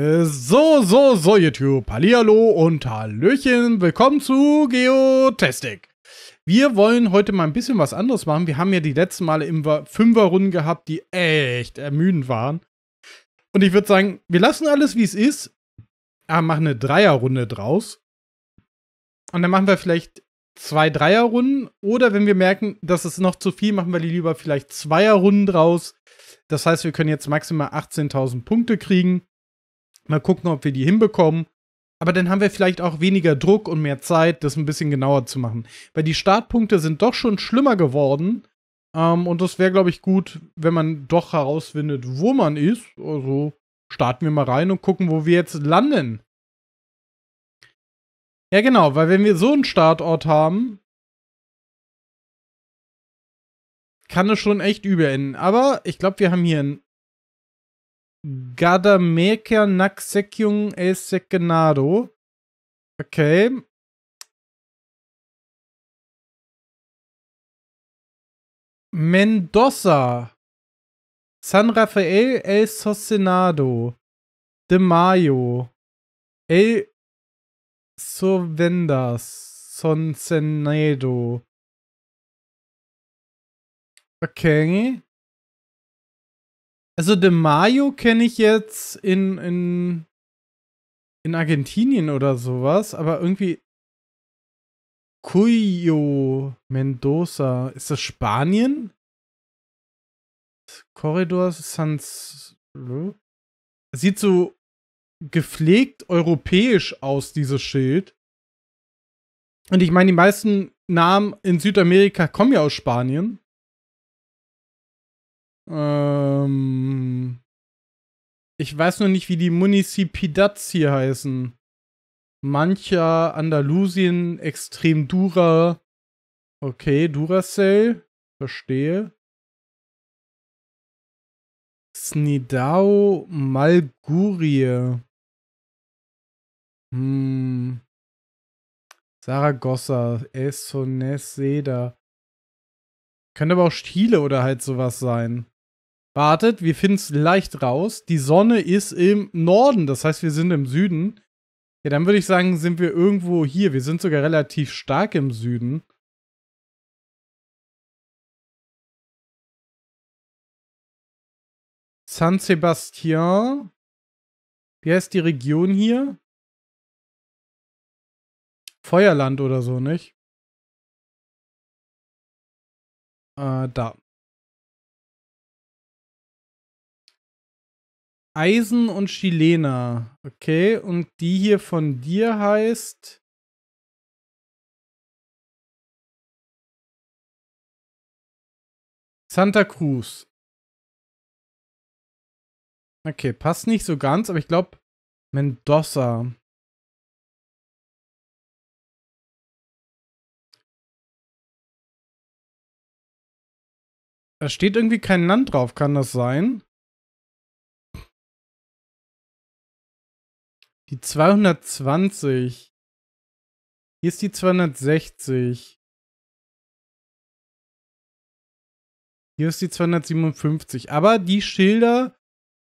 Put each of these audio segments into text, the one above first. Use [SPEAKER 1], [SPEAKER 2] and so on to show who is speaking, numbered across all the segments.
[SPEAKER 1] So, so, so, YouTube. Hallihallo und Hallöchen. Willkommen zu Geotastic. Wir wollen heute mal ein bisschen was anderes machen. Wir haben ja die letzten Male im Fünferrunden gehabt, die echt ermüdend waren. Und ich würde sagen, wir lassen alles, wie es ist. Aber äh, machen eine Dreierrunde draus. Und dann machen wir vielleicht zwei Dreierrunden. Oder wenn wir merken, dass es noch zu viel, machen wir lieber vielleicht Zweierrunden draus. Das heißt, wir können jetzt maximal 18.000 Punkte kriegen. Mal gucken, ob wir die hinbekommen. Aber dann haben wir vielleicht auch weniger Druck und mehr Zeit, das ein bisschen genauer zu machen. Weil die Startpunkte sind doch schon schlimmer geworden. Ähm, und das wäre, glaube ich, gut, wenn man doch herausfindet, wo man ist. Also starten wir mal
[SPEAKER 2] rein und gucken, wo wir jetzt landen. Ja, genau, weil wenn wir so einen Startort haben, kann es schon echt übel enden. Aber ich glaube, wir haben hier einen Gadameker Naksekyung Esekenado. Okay. Mendoza. San Rafael El Sosenado. De Mayo. El Sovendas. Sonsenedo. Okay. Also De Mayo kenne ich jetzt in,
[SPEAKER 1] in, in Argentinien oder sowas, aber irgendwie Cuyo Mendoza, ist das Spanien? Corridor San hm? Sieht so gepflegt europäisch aus, dieses Schild. Und ich meine, die meisten Namen in Südamerika kommen ja aus Spanien. Ähm, ich weiß nur nicht, wie die Municipidats hier heißen. Mancher Andalusien,
[SPEAKER 2] extrem Dura. Okay, Duracell. Verstehe. Snidao Malgurie. Hm. Saragossa, Esones, Seda. Könnte aber auch Stile oder
[SPEAKER 1] halt sowas sein. Wartet, wir finden es leicht raus. Die Sonne ist im Norden, das heißt, wir sind im Süden. Ja, dann würde ich sagen, sind wir irgendwo hier. Wir sind sogar relativ
[SPEAKER 2] stark im Süden. San Sebastian. Wie heißt die Region hier? Feuerland oder so, nicht? Äh, da. Eisen und Chilena. Okay, und die hier von dir heißt. Santa Cruz. Okay, passt nicht so ganz, aber ich glaube Mendoza. Da steht irgendwie kein Land drauf, kann das sein? Die 220. Hier ist die 260. Hier ist die 257. Aber die Schilder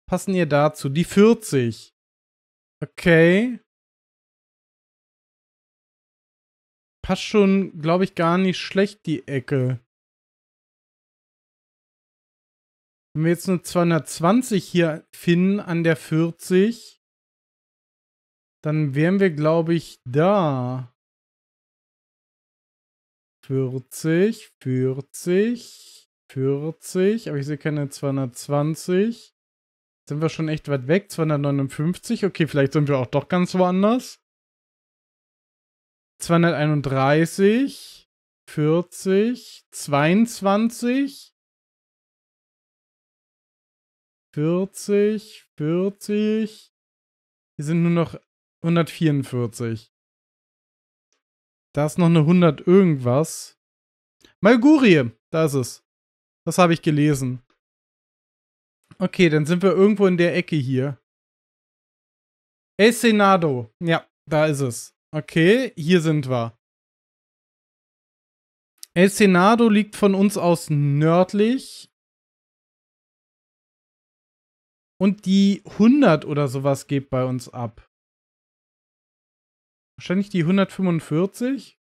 [SPEAKER 2] passen ihr dazu. Die 40. Okay. Passt schon, glaube ich, gar nicht schlecht, die Ecke.
[SPEAKER 1] Wenn wir jetzt eine 220 hier finden an der 40,
[SPEAKER 2] dann wären wir, glaube ich, da. 40, 40,
[SPEAKER 1] 40. Aber ich sehe keine 220. Sind wir schon echt weit weg? 259. Okay, vielleicht sind wir auch doch ganz woanders. 231, 40, 22,
[SPEAKER 2] 40, 40. Hier sind nur noch 144. Da ist noch eine 100 irgendwas. Malgurie, da ist es. Das habe
[SPEAKER 1] ich gelesen. Okay, dann sind wir irgendwo in der Ecke hier. El Senado. Ja, da ist es. Okay, hier sind wir.
[SPEAKER 2] El Senado liegt von uns aus nördlich. Und die 100 oder sowas geht bei uns ab. Wahrscheinlich die 145.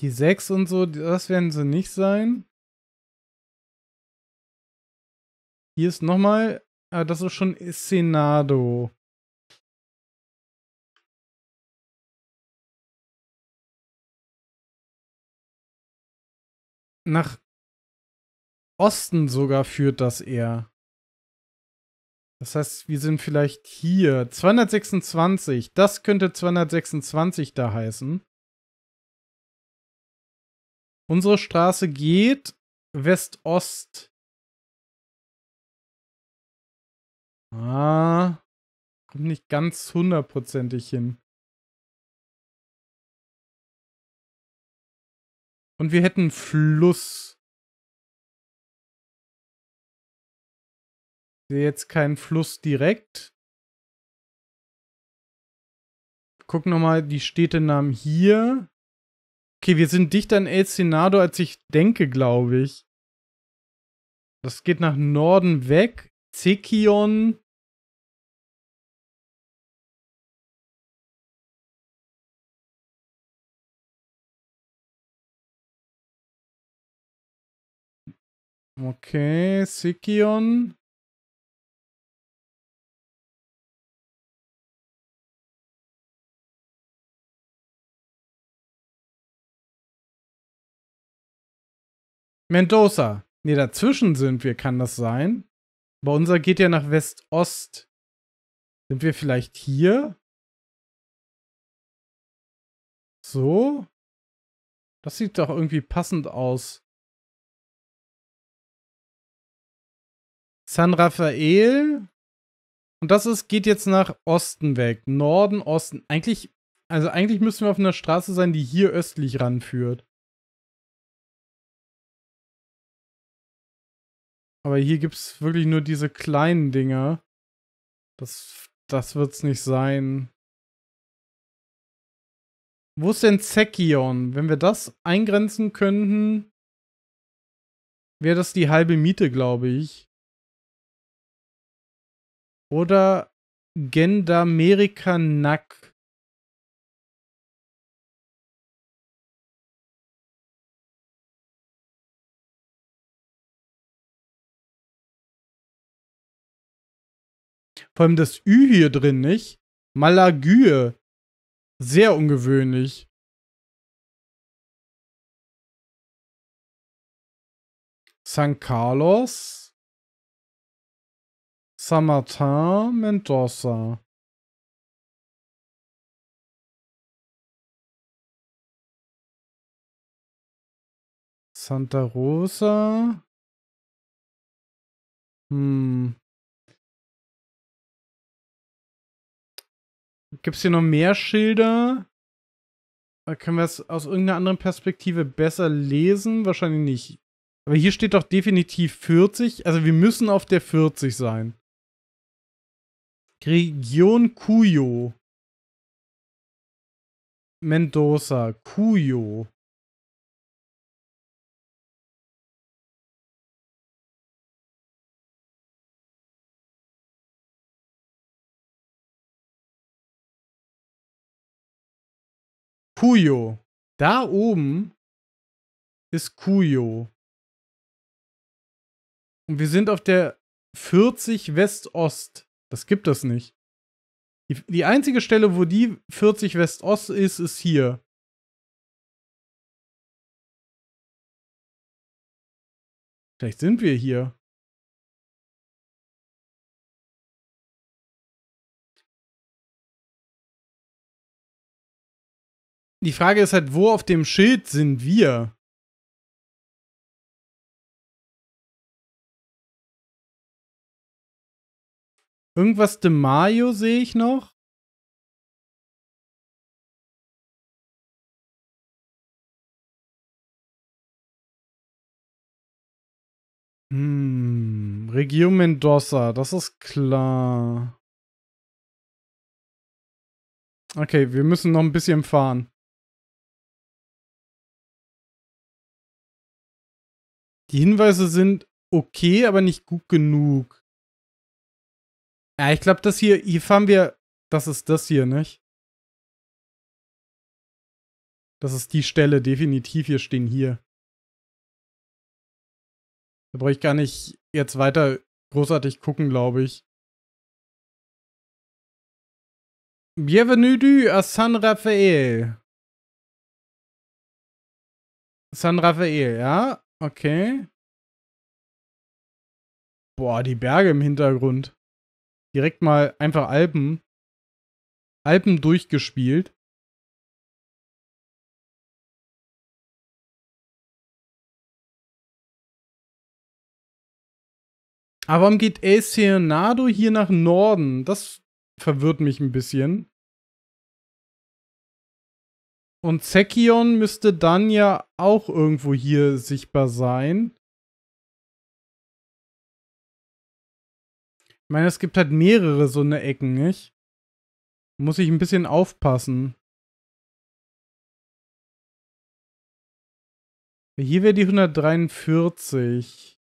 [SPEAKER 2] Die 6 und so, das werden sie nicht sein. Hier ist nochmal, ah, das ist schon Senado. Nach Osten sogar führt das eher. Das heißt, wir sind vielleicht
[SPEAKER 1] hier. 226. Das könnte 226 da heißen.
[SPEAKER 2] Unsere Straße geht West-Ost. Ah, kommt nicht ganz hundertprozentig hin. Und wir hätten Fluss. Ich Sehe jetzt keinen Fluss direkt. Guck nochmal die Städtenamen hier.
[SPEAKER 1] Okay, wir sind dichter an El Senado, als ich denke, glaube ich.
[SPEAKER 2] Das geht nach Norden weg. Zekion. Okay, Sikion. Mendoza. Ne, dazwischen sind wir, kann das sein? Aber unser geht ja nach West-Ost. Sind wir vielleicht hier? So. Das sieht doch irgendwie passend aus. San Rafael. Und das ist,
[SPEAKER 1] geht jetzt nach Osten weg. Norden, Osten. Eigentlich, also eigentlich müssen wir auf einer Straße sein,
[SPEAKER 2] die hier östlich ranführt. Aber hier gibt es wirklich nur diese kleinen Dinger. Das, das es nicht sein. Wo ist denn Zekion? Wenn wir das eingrenzen könnten, wäre das die halbe Miete, glaube ich. Oder Gendamerikanak. Vor allem das Ü hier drin, nicht? Malagüe. Sehr ungewöhnlich. San Carlos. San Martin, Mendoza. Santa Rosa. Hm. Gibt es hier noch mehr Schilder? Können
[SPEAKER 1] wir es aus irgendeiner anderen Perspektive besser lesen? Wahrscheinlich nicht. Aber hier steht doch definitiv 40. Also wir müssen auf der 40 sein.
[SPEAKER 2] Region Cuyo. Mendoza. Cuyo. Kuyo. Da oben ist Kuyo. Und wir sind auf der 40 West-Ost. Das gibt es nicht. Die, die einzige Stelle, wo die 40 West-Ost ist, ist hier. Vielleicht sind wir hier. Die Frage ist halt, wo auf dem Schild sind wir? Irgendwas de Mayo sehe ich noch. Hm, Regio Mendoza, das ist klar. Okay, wir müssen noch ein bisschen fahren. Die Hinweise sind okay, aber nicht gut genug. Ja, ich glaube, das hier, hier fahren wir, das ist das hier, nicht? Das ist die Stelle, definitiv. Wir stehen hier. Da brauche ich gar nicht jetzt weiter großartig gucken, glaube ich. Bienvenue du à San Rafael. San Rafael, ja. Okay. Boah, die Berge im Hintergrund. Direkt mal einfach Alpen. Alpen durchgespielt. Aber warum geht El Senado hier nach Norden? Das verwirrt mich ein bisschen. Und
[SPEAKER 1] Zekion müsste dann ja auch irgendwo hier sichtbar sein.
[SPEAKER 2] Ich meine, es gibt halt mehrere so eine Ecken, nicht? Muss ich ein bisschen aufpassen. Hier wäre die 143.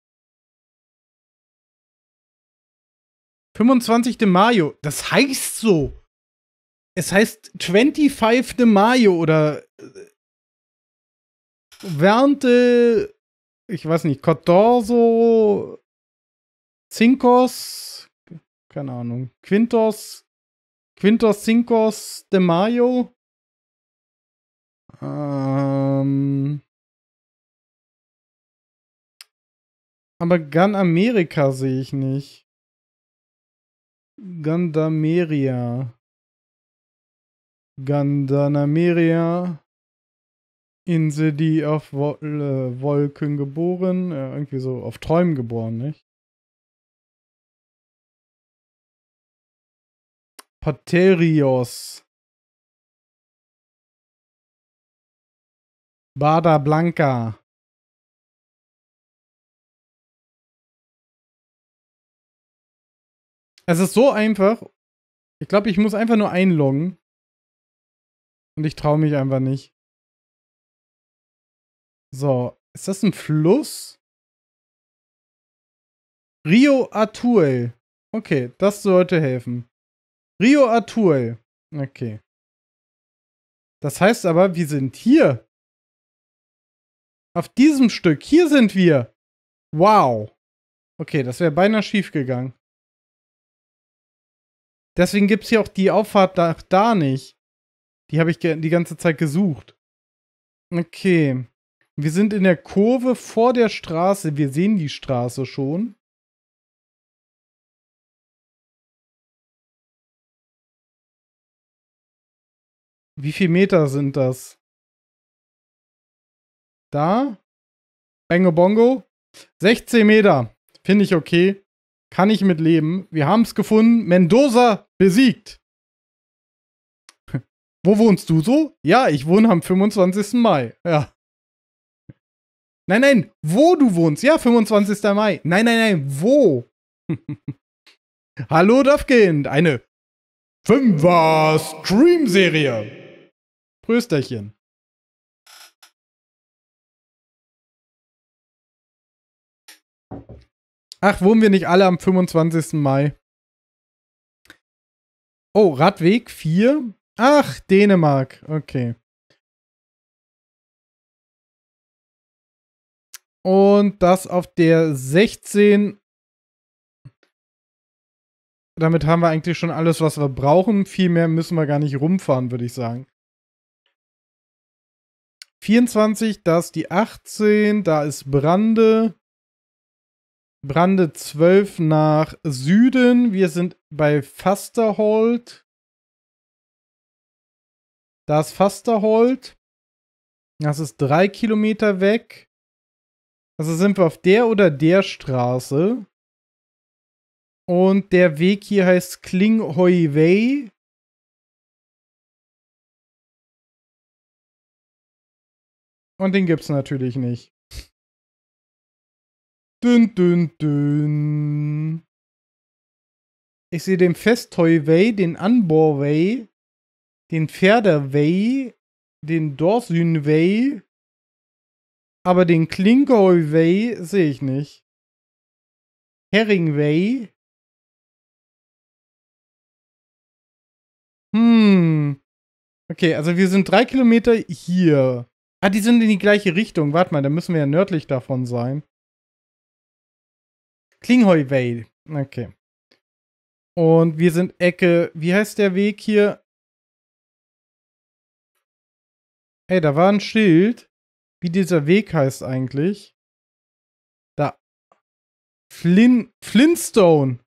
[SPEAKER 2] 25. Mayo. Das heißt so. Es heißt 25. De Mayo oder äh,
[SPEAKER 1] Wernte, ich weiß nicht, Cordorso, Cincos, keine Ahnung, Quintos,
[SPEAKER 2] Quintos Cincos de Mayo. Ähm, aber Gun America sehe ich nicht.
[SPEAKER 1] Gandameria. Gandanameria,
[SPEAKER 2] Insel, die auf Wol äh, Wolken geboren, äh, irgendwie so auf Träumen geboren, nicht? Paterios. Bada Blanca. Es ist so einfach. Ich glaube, ich muss einfach nur einloggen. Und ich traue mich einfach nicht. So, ist das ein Fluss? Rio Atuel. Okay, das sollte helfen. Rio Atuel. Okay. Das heißt aber, wir sind hier. Auf diesem Stück. Hier sind wir. Wow. Okay, das wäre beinahe schief gegangen.
[SPEAKER 1] Deswegen gibt es hier auch die Auffahrt nach da nicht. Die habe ich die ganze Zeit gesucht.
[SPEAKER 2] Okay. Wir sind in der Kurve vor der Straße. Wir sehen die Straße schon. Wie viele Meter sind das? Da? Bango Bongo? 16
[SPEAKER 1] Meter. Finde ich okay. Kann ich mit leben. Wir haben es gefunden. Mendoza besiegt. Wo wohnst du so? Ja, ich wohne am 25. Mai. Ja. Nein, nein, wo du wohnst. Ja, 25. Mai. Nein, nein, nein, wo? Hallo Duffkind, eine
[SPEAKER 2] Fünfer Stream-Serie. Prösterchen. Ach, wohnen wir nicht alle am 25. Mai? Oh, Radweg 4 Ach, Dänemark. Okay. Und das auf der 16. Damit haben wir eigentlich schon alles,
[SPEAKER 1] was wir brauchen. Viel mehr müssen wir gar nicht rumfahren, würde ich sagen. 24, da ist die 18, da ist Brande. Brande 12 nach Süden. Wir sind bei Fasterhold.
[SPEAKER 2] Da ist Fasterhold. Das ist drei Kilometer weg. Also sind wir auf der oder der Straße. Und der Weg hier heißt Klinghoi Way. Und den gibt's natürlich nicht. Dünn, dünn, dünn. Ich sehe den Festhoi Way,
[SPEAKER 1] den Anbor Way den Pferdewey, den
[SPEAKER 2] Dorsünwey, aber den Klingowey sehe ich nicht. Herringwey. Hm. Okay, also wir sind drei Kilometer hier.
[SPEAKER 1] Ah, die sind in die gleiche Richtung. Warte mal, da müssen wir ja nördlich davon sein.
[SPEAKER 2] Klinghoy Vale. Okay. Und wir sind Ecke. Wie heißt der Weg hier? Ey, da war ein Schild, wie dieser Weg heißt eigentlich. Da. Flin Flintstone.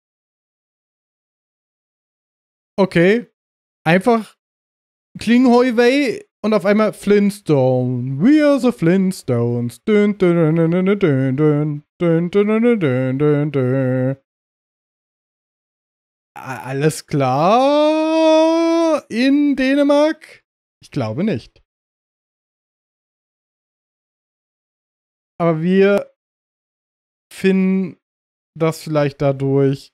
[SPEAKER 2] Okay. Einfach Klinghoi Way und auf einmal
[SPEAKER 1] Flintstone. We are the Flintstones. Dün, dün, dün, dün, dün, dün, dün, dün, dün, dün, dün. Alles
[SPEAKER 2] klar in Dänemark? Ich glaube nicht. aber wir finden das vielleicht dadurch.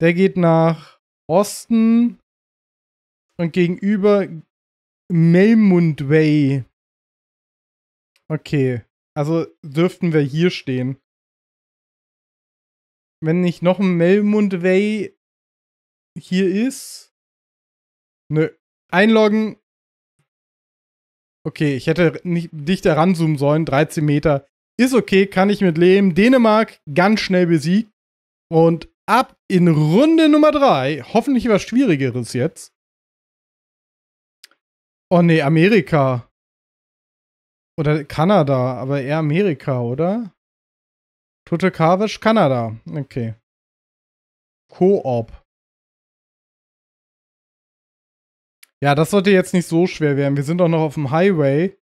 [SPEAKER 2] Der geht nach Osten und gegenüber Melmund Way. Okay, also dürften wir hier stehen. Wenn nicht noch ein Melmund Way hier ist. Nö. Einloggen. Okay, ich
[SPEAKER 1] hätte nicht dichter ranzoomen sollen. 13 Meter. Ist okay, kann ich mit leben. Dänemark ganz schnell besiegt. Und ab in Runde Nummer 3. Hoffentlich was Schwierigeres
[SPEAKER 2] jetzt. Oh ne, Amerika. Oder Kanada, aber eher Amerika, oder? Tutekavisch, Kanada. Okay. Koop. Ja, das sollte jetzt nicht so schwer werden. Wir sind doch noch auf dem Highway.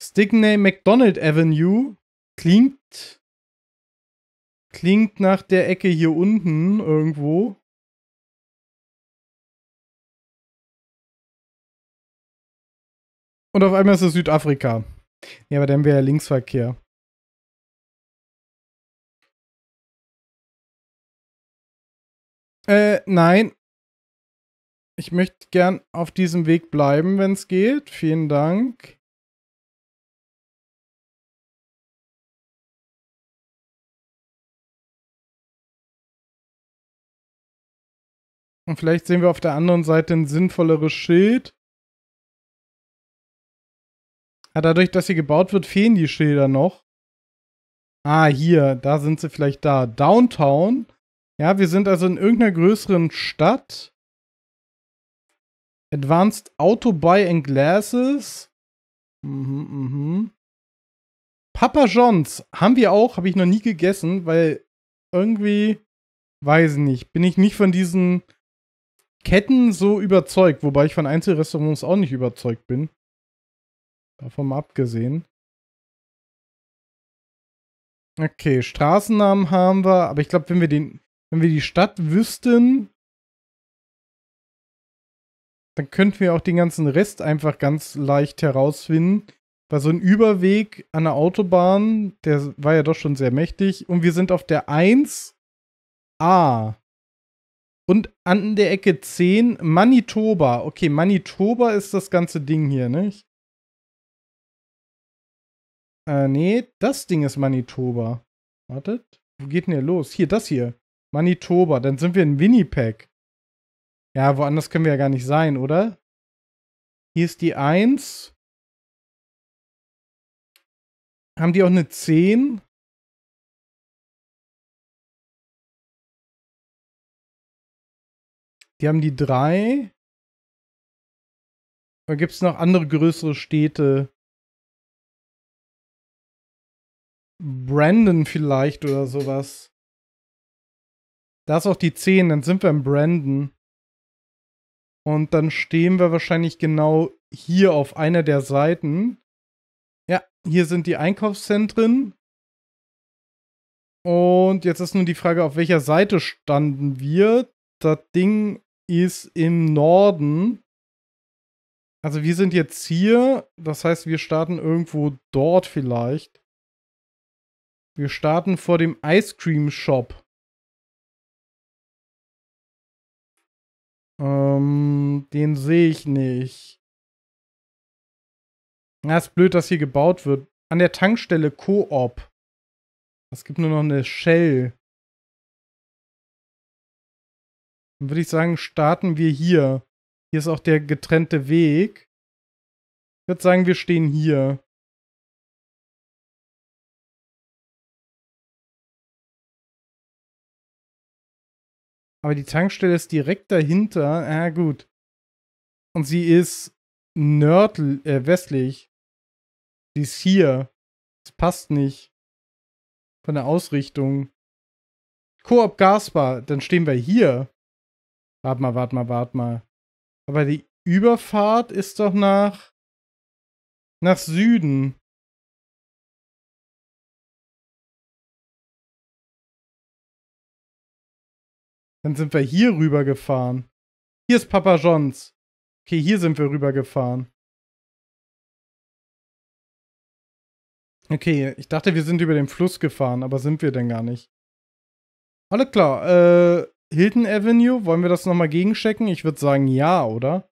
[SPEAKER 2] Stickney McDonald Avenue klingt klingt nach der Ecke hier unten irgendwo. Und auf einmal ist es Südafrika. Ja, aber dann wäre ja Linksverkehr. Äh, nein. Ich möchte gern auf diesem Weg bleiben, wenn es geht. Vielen Dank. Und vielleicht sehen wir auf der anderen Seite ein sinnvolleres Schild. Ja, ah, dadurch, dass sie gebaut wird, fehlen die Schilder noch.
[SPEAKER 1] Ah, hier, da sind sie vielleicht da. Downtown. Ja, wir sind also in irgendeiner größeren Stadt. Advanced Auto Buy and Glasses. Mhm, mhm. Papa Johns haben wir auch, habe ich noch nie gegessen, weil irgendwie, weiß nicht, bin ich nicht von diesen Ketten so überzeugt, wobei ich von Einzelrestaurants auch nicht
[SPEAKER 2] überzeugt bin. Davon mal abgesehen. Okay, Straßennamen haben wir, aber ich glaube, wenn wir den, wenn wir die Stadt
[SPEAKER 1] wüssten, dann könnten wir auch den ganzen Rest einfach ganz leicht herausfinden. Weil so ein Überweg an der Autobahn, der war ja doch schon sehr mächtig. Und wir sind auf der 1A. Und an der Ecke 10 Manitoba. Okay, Manitoba ist das ganze Ding hier, nicht? Äh, nee, das Ding ist Manitoba. Wartet. Wo geht denn hier los? Hier, das hier. Manitoba. Dann sind wir in
[SPEAKER 2] Winnipeg. Ja, woanders können wir ja gar nicht sein, oder? Hier ist die 1. Haben die auch eine 10? Die haben die drei. Da gibt es noch andere größere Städte. Brandon vielleicht oder sowas. Da ist auch die 10,
[SPEAKER 1] dann sind wir in Brandon. Und dann stehen wir wahrscheinlich genau hier auf einer der Seiten. Ja, hier sind die Einkaufszentren. Und jetzt ist nur die Frage, auf welcher Seite standen wir? Das Ding ist im Norden. Also wir sind jetzt hier, das heißt, wir starten irgendwo dort vielleicht.
[SPEAKER 2] Wir starten vor dem Ice Cream Shop. Ähm, den sehe ich nicht. Na, ist blöd, dass hier gebaut wird. An der Tankstelle Coop. Es gibt nur noch eine Shell. Dann würde ich sagen, starten wir hier. Hier ist auch der getrennte Weg. Ich würde sagen, wir stehen hier. Aber die Tankstelle ist direkt dahinter. Ah, gut. Und sie ist
[SPEAKER 1] nördl äh, westlich. Sie ist hier. Das passt nicht. Von der Ausrichtung. Koop Gasbar, dann stehen wir hier.
[SPEAKER 2] Warte mal, warte mal, warte mal. Aber die Überfahrt ist doch nach. nach Süden. Dann sind wir hier rüber gefahren. Hier ist Papa Johns. Okay, hier sind wir rüber gefahren. Okay, ich dachte, wir sind über den Fluss gefahren, aber sind wir denn gar nicht? Alles klar, äh, Hilton Avenue, wollen wir das nochmal gegenchecken? Ich würde sagen ja, oder?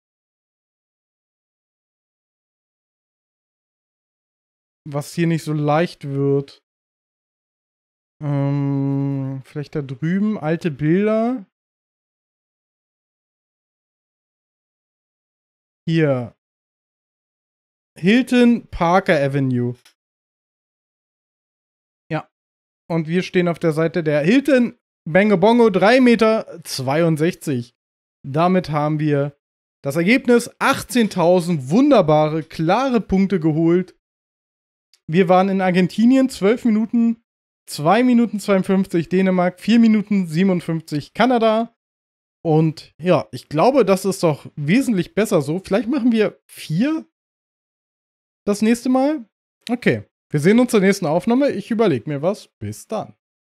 [SPEAKER 2] Was hier nicht so leicht wird. Ähm, vielleicht da drüben alte Bilder. Hier. Hilton Parker Avenue.
[SPEAKER 1] Ja. Und wir stehen auf der Seite der Hilton Bengo Bongo 3,62 Meter. Damit haben wir das Ergebnis 18.000 wunderbare, klare Punkte geholt. Wir waren in Argentinien 12 Minuten, 2 Minuten 52 Dänemark, 4 Minuten 57 Kanada. Und ja, ich glaube, das ist doch wesentlich besser so. Vielleicht machen wir
[SPEAKER 2] 4 das nächste Mal. Okay, wir sehen uns zur nächsten Aufnahme. Ich überlege mir was. Bis dann.